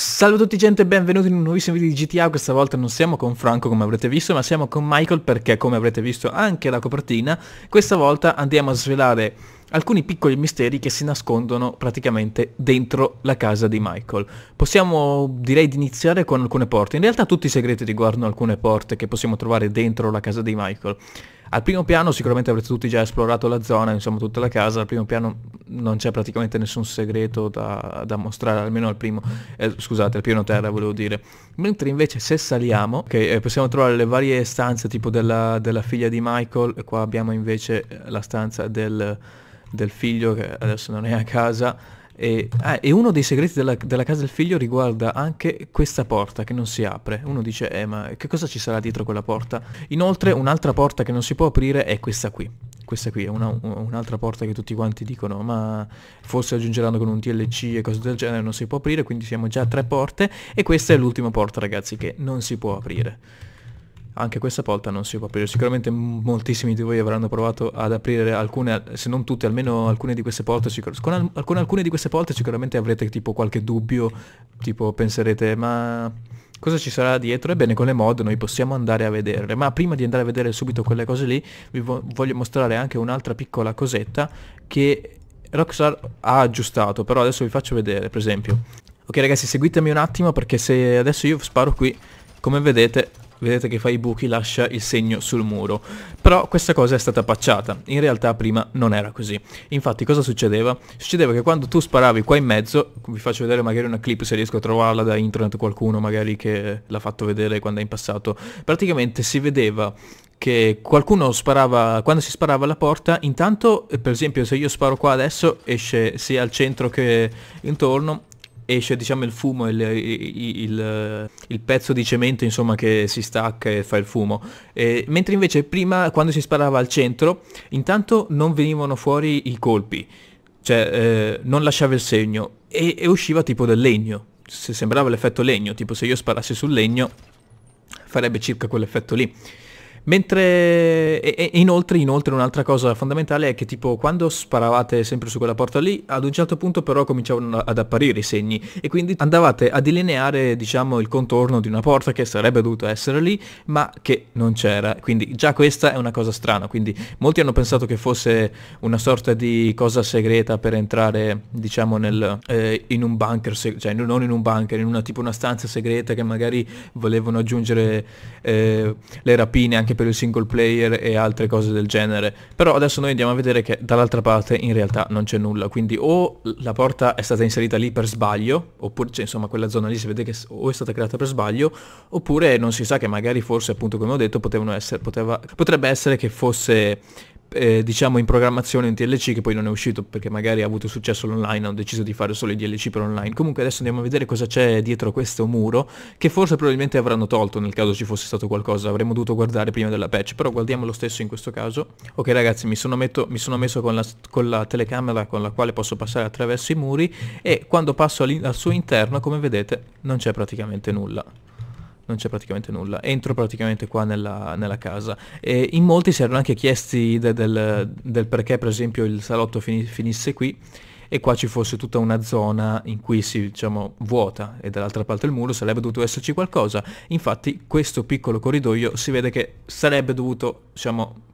Salve a tutti gente e benvenuti in un nuovissimo video di GTA, questa volta non siamo con Franco come avrete visto ma siamo con Michael perché come avrete visto anche la copertina, questa volta andiamo a svelare alcuni piccoli misteri che si nascondono praticamente dentro la casa di Michael. Possiamo direi di iniziare con alcune porte, in realtà tutti i segreti riguardano alcune porte che possiamo trovare dentro la casa di Michael. Al primo piano sicuramente avrete tutti già esplorato la zona, insomma tutta la casa, al primo piano non c'è praticamente nessun segreto da, da mostrare, almeno al primo, eh, scusate, al piano terra volevo dire. Mentre invece se saliamo, okay, eh, possiamo trovare le varie stanze tipo della, della figlia di Michael, e qua abbiamo invece eh, la stanza del del figlio che adesso non è a casa e, ah, e uno dei segreti della, della, casa del figlio riguarda anche questa porta che non si apre. Uno dice, eh ma che cosa ci sarà dietro quella porta? Inoltre un'altra porta che non si può aprire è questa qui. Questa qui è un'altra porta che tutti quanti dicono, ma forse aggiungeranno con un TLC e cose del genere, non si può aprire, quindi siamo già a tre porte e questa è l'ultima porta ragazzi che non si può aprire anche questa volta non si può aprire. Sicuramente moltissimi di voi avranno provato ad aprire alcune, se non tutte, almeno alcune di queste porte. Con, al con alcune di queste porte sicuramente avrete tipo qualche dubbio, tipo penserete ma cosa ci sarà dietro? Ebbene con le mod noi possiamo andare a vederle, ma prima di andare a vedere subito quelle cose lì vi vo voglio mostrare anche un'altra piccola cosetta che Rockstar ha aggiustato, però adesso vi faccio vedere per esempio. Ok ragazzi seguitemi un attimo perché se adesso io sparo qui, come vedete vedete che fa i buchi, lascia il segno sul muro. Però questa cosa è stata pacciata, in realtà prima non era così. Infatti cosa succedeva? Succedeva che quando tu sparavi qua in mezzo, vi faccio vedere magari una clip se riesco a trovarla da internet qualcuno magari che l'ha fatto vedere quando è in passato, praticamente si vedeva che qualcuno sparava, quando si sparava la porta, intanto per esempio se io sparo qua adesso esce sia al centro che intorno esce diciamo il fumo, il, il, il, il, pezzo di cemento insomma che si stacca e fa il fumo. E, mentre invece prima quando si sparava al centro intanto non venivano fuori i colpi, cioè eh, non lasciava il segno e, e usciva tipo del legno, se sembrava l'effetto legno, tipo se io sparassi sul legno farebbe circa quell'effetto lì. Mentre e, e inoltre, inoltre un'altra cosa fondamentale è che tipo quando sparavate sempre su quella porta lì, ad un certo punto però cominciavano ad apparire i segni e quindi andavate a delineare diciamo il contorno di una porta che sarebbe dovuta essere lì ma che non c'era. Quindi già questa è una cosa strana, quindi molti hanno pensato che fosse una sorta di cosa segreta per entrare diciamo nel, eh, in un bunker, cioè non in un bunker, in una tipo una stanza segreta che magari volevano aggiungere eh, le rapine anche per il single player e altre cose del genere. Però adesso noi andiamo a vedere che dall'altra parte in realtà non c'è nulla, quindi o la porta è stata inserita lì per sbaglio, oppure cioè, insomma quella zona lì si vede che o è stata creata per sbaglio, oppure non si sa che magari forse appunto come ho detto potevano essere, poteva, potrebbe essere che fosse eh, diciamo in programmazione un DLC che poi non è uscito perché magari ha avuto successo online hanno deciso di fare solo i DLC per online. Comunque adesso andiamo a vedere cosa c'è dietro questo muro che forse probabilmente avranno tolto nel caso ci fosse stato qualcosa, avremmo dovuto guardare prima della patch, però guardiamo lo stesso in questo caso. Ok ragazzi mi sono, metto, mi sono messo con la, con la, telecamera con la quale posso passare attraverso i muri e quando passo al suo interno come vedete non c'è praticamente nulla non c'è praticamente nulla. Entro praticamente qua nella, nella casa. E in molti si erano anche chiesti de, del, del, perché per esempio il salotto fini, finisse qui e qua ci fosse tutta una zona in cui si diciamo vuota e dall'altra parte del muro sarebbe dovuto esserci qualcosa. Infatti questo piccolo corridoio si vede che sarebbe dovuto diciamo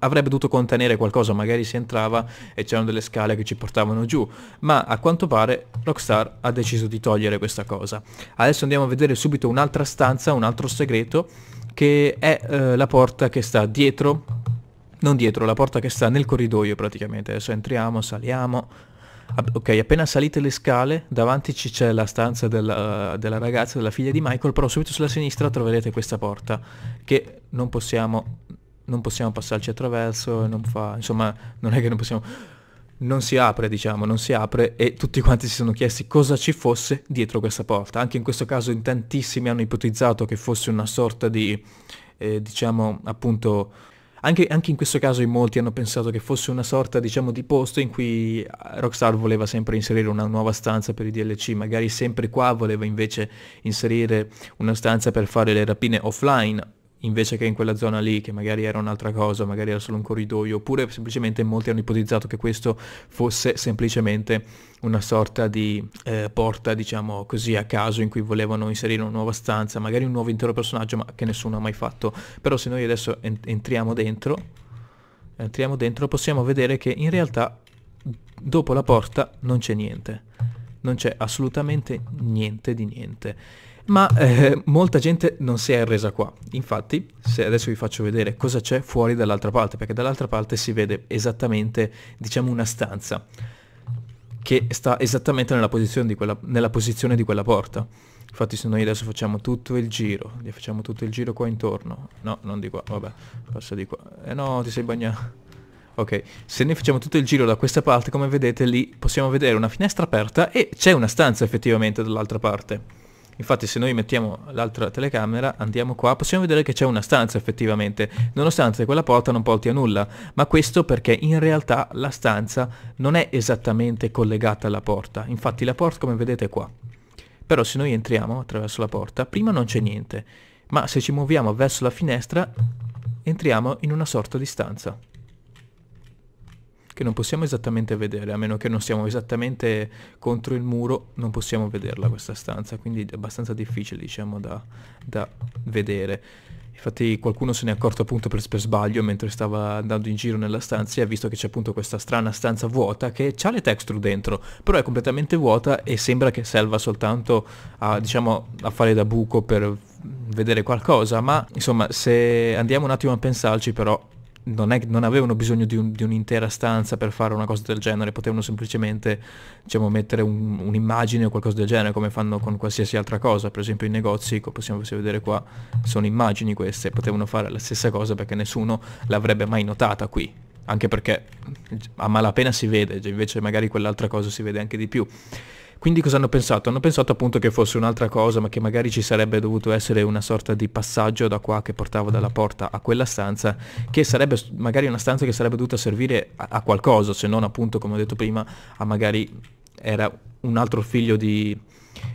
avrebbe dovuto contenere qualcosa, magari si entrava e c'erano delle scale che ci portavano giù, ma a quanto pare Rockstar ha deciso di togliere questa cosa. Adesso andiamo a vedere subito un'altra stanza, un altro segreto, che è eh, la porta che sta dietro, non dietro, la porta che sta nel corridoio praticamente. Adesso entriamo, saliamo, Ok, appena salite le scale, davanti ci c'è la stanza della, eh, della, ragazza, della figlia di Michael, però subito sulla sinistra troverete questa porta che non possiamo non possiamo passarci attraverso, non fa, insomma non è che non possiamo, non si apre diciamo, non si apre e tutti quanti si sono chiesti cosa ci fosse dietro questa porta. Anche in questo caso in tantissimi hanno ipotizzato che fosse una sorta di, eh, diciamo appunto, anche, anche, in questo caso in molti hanno pensato che fosse una sorta diciamo di posto in cui eh, Rockstar voleva sempre inserire una nuova stanza per i DLC, magari sempre qua voleva invece inserire una stanza per fare le rapine offline invece che in quella zona lì che magari era un'altra cosa, magari era solo un corridoio, oppure semplicemente molti hanno ipotizzato che questo fosse semplicemente una sorta di eh, porta, diciamo così, a caso in cui volevano inserire una nuova stanza, magari un nuovo intero personaggio, ma che nessuno ha mai fatto. Però se noi adesso entriamo dentro, entriamo dentro, possiamo vedere che in realtà dopo la porta non c'è niente non c'è assolutamente niente di niente. Ma eh, molta gente non si è arresa qua. Infatti, se adesso vi faccio vedere cosa c'è fuori dall'altra parte, perché dall'altra parte si vede esattamente, diciamo, una stanza che sta esattamente nella posizione di quella, posizione di quella porta. Infatti se noi adesso facciamo tutto il giro, facciamo tutto il giro qua intorno, no, non di qua, vabbè, passa di qua, eh no, ti sei bagnato, Ok, se noi facciamo tutto il giro da questa parte, come vedete lì possiamo vedere una finestra aperta e c'è una stanza effettivamente dall'altra parte. Infatti se noi mettiamo l'altra telecamera, andiamo qua, possiamo vedere che c'è una stanza effettivamente, nonostante quella porta non porti a nulla, ma questo perché in realtà la stanza non è esattamente collegata alla porta, infatti la porta come vedete è qua. Però se noi entriamo attraverso la porta, prima non c'è niente, ma se ci muoviamo verso la finestra, entriamo in una sorta di stanza che non possiamo esattamente vedere, a meno che non siamo esattamente contro il muro, non possiamo vederla questa stanza, quindi è abbastanza difficile diciamo da, da vedere. Infatti qualcuno se ne è accorto appunto per, per, sbaglio mentre stava andando in giro nella stanza e ha visto che c'è appunto questa strana stanza vuota che ha le texture dentro, però è completamente vuota e sembra che serva soltanto a, diciamo, a fare da buco per vedere qualcosa, ma insomma se andiamo un attimo a pensarci però non, è, non avevano bisogno di, un, di, un'intera stanza per fare una cosa del genere, potevano semplicemente diciamo, mettere un, un'immagine o qualcosa del genere come fanno con qualsiasi altra cosa, per esempio i negozi, come possiamo vedere qua, sono immagini queste, potevano fare la stessa cosa perché nessuno l'avrebbe mai notata qui, anche perché a malapena si vede, invece magari quell'altra cosa si vede anche di più. Quindi cosa hanno pensato? Hanno pensato appunto che fosse un'altra cosa, ma che magari ci sarebbe dovuto essere una sorta di passaggio da qua che portava dalla mm. porta a quella stanza, che sarebbe magari una stanza che sarebbe dovuta servire a, a qualcosa, se non appunto, come ho detto prima, a magari era un altro figlio di,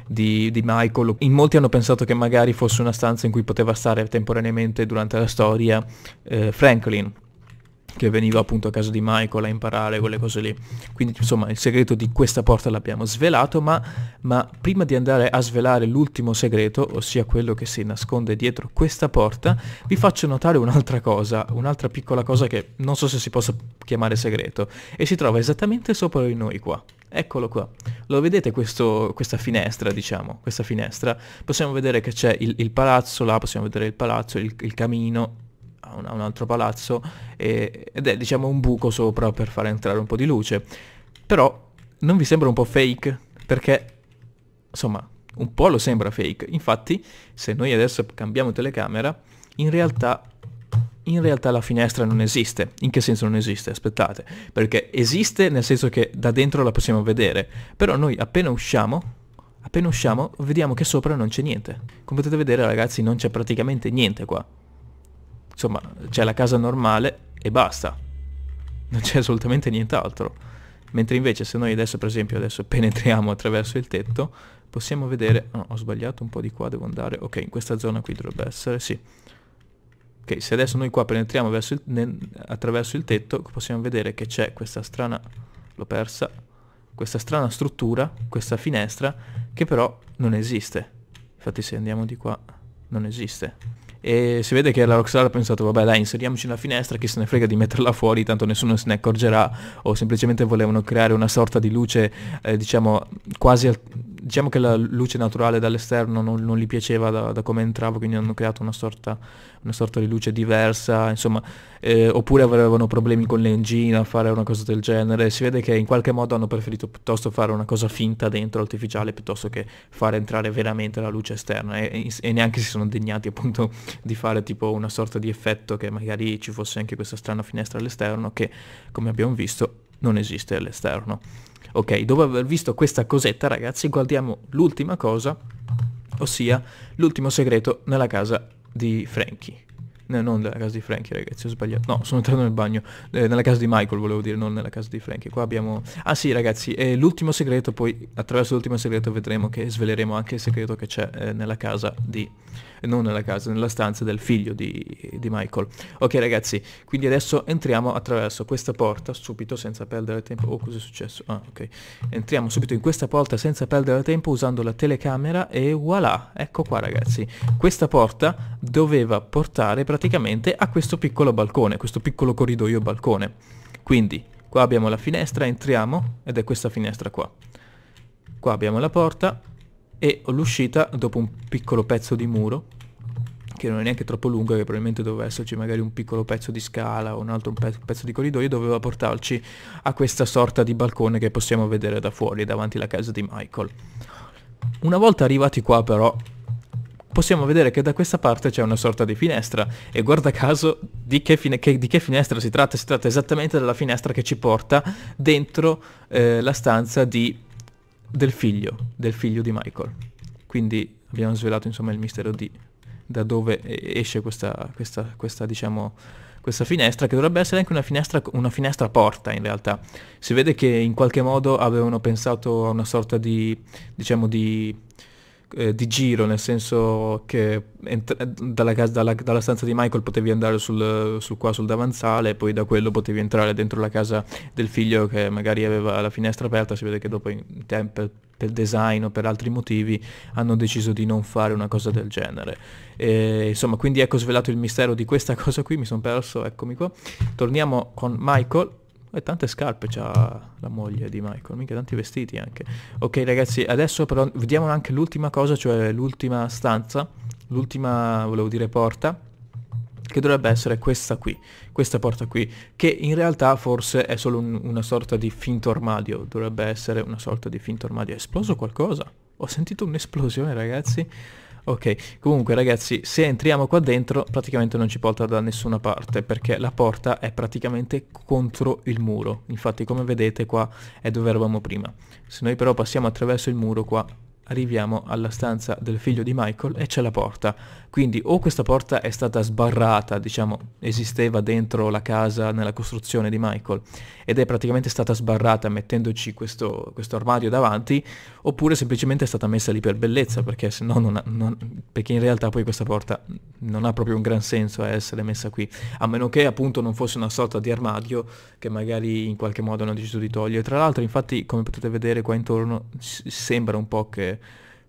di, di, Michael. In molti hanno pensato che magari fosse una stanza in cui poteva stare temporaneamente durante la storia eh, Franklin che veniva appunto a casa di Michael a imparare quelle cose lì. Quindi insomma il segreto di questa porta l'abbiamo svelato, ma, ma prima di andare a svelare l'ultimo segreto, ossia quello che si nasconde dietro questa porta, vi faccio notare un'altra cosa, un'altra piccola cosa che non so se si possa chiamare segreto, e si trova esattamente sopra di noi qua. Eccolo qua, lo vedete questo, questa finestra diciamo, questa finestra, possiamo vedere che c'è il, il, palazzo là, possiamo vedere il palazzo, il, il camino, un, a un altro palazzo e, ed è diciamo un buco sopra per far entrare un po' di luce. Però non vi sembra un po' fake? Perché insomma un po' lo sembra fake. Infatti se noi adesso cambiamo telecamera in realtà in realtà la finestra non esiste. In che senso non esiste? Aspettate, perché esiste nel senso che da dentro la possiamo vedere, però noi appena usciamo, appena usciamo, vediamo che sopra non c'è niente. Come potete vedere ragazzi non c'è praticamente niente qua. Insomma, c'è la casa normale e basta. Non c'è assolutamente nient'altro. Mentre invece se noi adesso per esempio adesso penetriamo attraverso il tetto, possiamo vedere... Oh, ho sbagliato un po' di qua, devo andare... Ok, in questa zona qui dovrebbe essere, sì. Ok, se adesso noi qua penetriamo il, nel, attraverso il tetto, possiamo vedere che c'è questa strana... L'ho persa. Questa strana struttura, questa finestra, che però non esiste. Infatti se andiamo di qua, non esiste e si vede che la Rockstar ha pensato vabbè dai inseriamoci una finestra chi se ne frega di metterla fuori tanto nessuno se ne accorgerà o semplicemente volevano creare una sorta di luce eh, diciamo quasi diciamo che la luce naturale dall'esterno non, non gli piaceva da, da, come entrava, quindi hanno creato una sorta, una sorta di luce diversa, insomma, eh, oppure avevano problemi con l'engine a fare una cosa del genere, si vede che in qualche modo hanno preferito piuttosto fare una cosa finta dentro, artificiale, piuttosto che fare entrare veramente la luce esterna e, e neanche si sono degnati appunto di fare tipo una sorta di effetto che magari ci fosse anche questa strana finestra all'esterno che come abbiamo visto non esiste all'esterno. Ok, dopo aver visto questa cosetta ragazzi guardiamo l'ultima cosa, ossia l'ultimo segreto nella casa di Frankie. No, non nella casa di Frankie ragazzi, ho sbagliato. No, sono entrato nel bagno. Eh, nella casa di Michael volevo dire, non nella casa di Frankie. Qua abbiamo... Ah sì ragazzi, eh, l'ultimo segreto, poi attraverso l'ultimo segreto vedremo che sveleremo anche il segreto che c'è eh, nella casa di non nella casa, nella stanza del figlio di, di Michael. Ok ragazzi, quindi adesso entriamo attraverso questa porta, subito senza perdere tempo. Oh, cos'è successo? Ah, ok. Entriamo subito in questa porta senza perdere tempo usando la telecamera e voilà, ecco qua ragazzi. Questa porta doveva portare praticamente a questo piccolo balcone, questo piccolo corridoio balcone. Quindi, qua abbiamo la finestra, entriamo, ed è questa finestra qua. Qua abbiamo la porta, e l'uscita dopo un piccolo pezzo di muro che non è neanche troppo lungo che probabilmente doveva esserci magari un piccolo pezzo di scala o un altro pezzo di corridoio doveva portarci a questa sorta di balcone che possiamo vedere da fuori davanti alla casa di Michael una volta arrivati qua però possiamo vedere che da questa parte c'è una sorta di finestra e guarda caso di che, che, di che, finestra si tratta si tratta esattamente della finestra che ci porta dentro eh, la stanza di del figlio, del figlio di Michael. Quindi abbiamo svelato insomma il mistero di da dove esce questa, questa, questa, diciamo, questa finestra, che dovrebbe essere anche una finestra, una finestra porta in realtà. Si vede che in qualche modo avevano pensato a una sorta di, diciamo, di eh, di giro, nel senso che ent- dalla, casa, dalla, dalla, stanza di Michael potevi andare sul, sul, qua sul davanzale, poi da quello potevi entrare dentro la casa del figlio che magari aveva la finestra aperta, si vede che dopo in tempo per design o per altri motivi hanno deciso di non fare una cosa del genere. E, insomma, quindi ecco svelato il mistero di questa cosa qui, mi sono perso, eccomi qua. Torniamo con Michael e tante scarpe c'ha la moglie di Michael, mica tanti vestiti anche. Ok ragazzi, adesso però vediamo anche l'ultima cosa, cioè l'ultima stanza, l'ultima, volevo dire, porta, che dovrebbe essere questa qui, questa porta qui, che in realtà forse è solo un, una sorta di finto armadio, dovrebbe essere una sorta di finto armadio. È esploso qualcosa? Ho sentito un'esplosione ragazzi. Ok, comunque ragazzi, se entriamo qua dentro praticamente non ci porta da nessuna parte perché la porta è praticamente contro il muro. Infatti come vedete qua è dove eravamo prima. Se noi però passiamo attraverso il muro qua arriviamo alla stanza del figlio di Michael e c'è la porta. Quindi o questa porta è stata sbarrata, diciamo, esisteva dentro la casa nella costruzione di Michael ed è praticamente stata sbarrata mettendoci questo, questo armadio davanti, oppure semplicemente è stata messa lì per bellezza, perché, se no non ha, non, perché in realtà poi questa porta non ha proprio un gran senso a eh, essere messa qui, a meno che appunto non fosse una sorta di armadio che magari in qualche modo hanno deciso di togliere. Tra l'altro infatti come potete vedere qua intorno sembra un po' che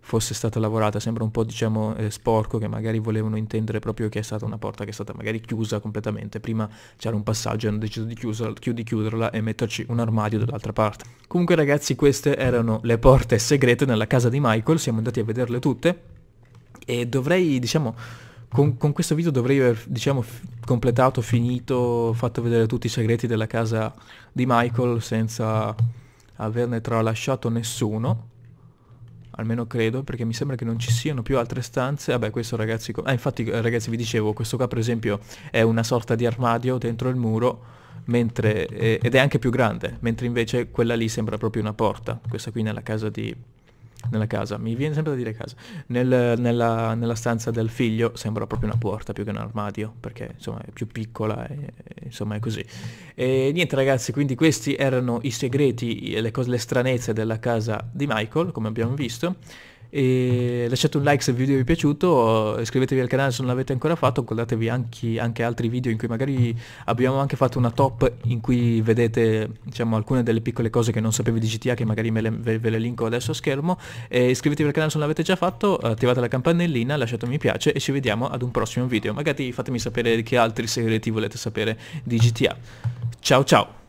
fosse stata lavorata, sembra un po' diciamo eh, sporco che magari volevano intendere proprio che è stata una porta che è stata magari chiusa completamente, prima c'era un passaggio e hanno deciso di, chiusa, di chiuderla e metterci un armadio dall'altra parte. Comunque ragazzi queste erano le porte segrete nella casa di Michael, siamo andati a vederle tutte e dovrei diciamo con, con, questo video dovrei aver diciamo, completato, finito, fatto vedere tutti i segreti della casa di Michael senza averne tralasciato nessuno almeno credo, perché mi sembra che non ci siano più altre stanze. Vabbè, questo ragazzi... Ah, infatti eh, ragazzi vi dicevo, questo qua per esempio è una sorta di armadio dentro il muro, mentre, ed è anche più grande, mentre invece quella lì sembra proprio una porta. Questa qui nella casa di nella casa, mi viene sempre da dire casa, Nel, nella, nella, stanza del figlio sembra proprio una porta più che un armadio, perché insomma è più piccola, e, insomma è così. E niente ragazzi, quindi questi erano i segreti, le, cose, le stranezze della casa di Michael, come abbiamo visto e lasciate un like se il video vi è piaciuto, iscrivetevi al canale se non l'avete ancora fatto, guardatevi anche, anche, altri video in cui magari abbiamo anche fatto una top in cui vedete diciamo, alcune delle piccole cose che non sapevi di GTA che magari le, ve, ve, le linko adesso a schermo e iscrivetevi al canale se non l'avete già fatto, attivate la campanellina, lasciate un mi piace e ci vediamo ad un prossimo video, magari fatemi sapere che altri segreti volete sapere di GTA. Ciao ciao!